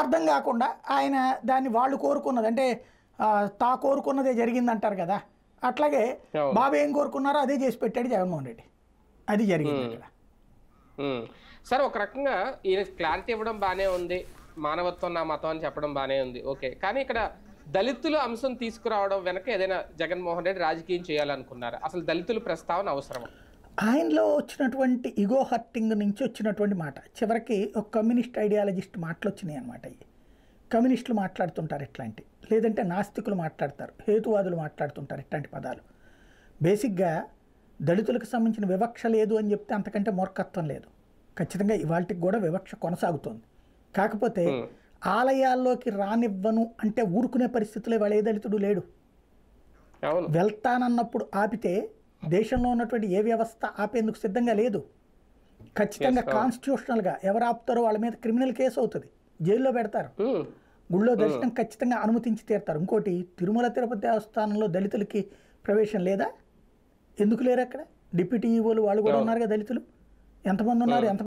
అర్థం కాకుండా ఆయన దాన్ని వాళ్ళు కోరుకున్నది అంటే తా కోరుకున్నదే జరిగిందంటారు కదా అట్లాగే బాబు ఏం కోరుకున్నారో అదే చేసి పెట్టాడు జగన్మోహన్ రెడ్డి అది జరిగింది సార్ ఒక రకంగా ఈయన క్లారిటీ ఇవ్వడం బాగానే ఉంది మానవత్వం నా మతం అని చెప్పడం బాగానే ఉంది ఓకే కానీ ఇక్కడ దళితుల అంశం తీసుకురావడం వెనక ఏదైనా జగన్మోహన్ రెడ్డి రాజకీయం చేయాలనుకున్నారు అసలు దళితుల ప్రస్తావన అవసరం ఆయనలో వచ్చినటువంటి ఇగో హర్టింగ్ నుంచి వచ్చినటువంటి మాట చివరికి ఒక కమ్యూనిస్ట్ ఐడియాలజిస్ట్ మాటలు వచ్చినాయి అనమాట ఇవి కమ్యూనిస్టులు మాట్లాడుతుంటారు ఇట్లాంటి లేదంటే నాస్తికులు మాట్లాడతారు హేతువాదులు మాట్లాడుతుంటారు ఇట్లాంటి పదాలు బేసిక్గా దళితులకు సంబంధించిన వివక్ష లేదు అని చెప్తే అంతకంటే మూర్ఖత్వం లేదు ఖచ్చితంగా ఇవాళకి కూడా వివక్ష కొనసాగుతుంది కాకపోతే ఆలయాల్లోకి రానివ్వను అంటే ఊరుకునే పరిస్థితులు ఇవాళ ఏ దళితుడు లేడు వెళ్తానన్నప్పుడు ఆపితే దేశంలో ఉన్నటువంటి ఏ వ్యవస్థ ఆపేందుకు సిద్ధంగా లేదు ఖచ్చితంగా కాన్స్టిట్యూషనల్గా ఎవరు ఆపుతారో వాళ్ళ మీద క్రిమినల్ కేసు అవుతుంది జైల్లో పెడతారు hmm. గుళ్ళో hmm. దర్శనం ఖచ్చితంగా అనుమతించి తీరుతారు ఇంకోటి తిరుమల తిరుపతి దేవస్థానంలో దళితులకి ప్రవేశం లేదా ఎందుకు లేరు అక్కడ డిప్యూటీ ఈవోలు వాళ్ళు కూడా ఉన్నారుగా దళితులు ఎంతమంది ఉన్నారు hmm. ఎంత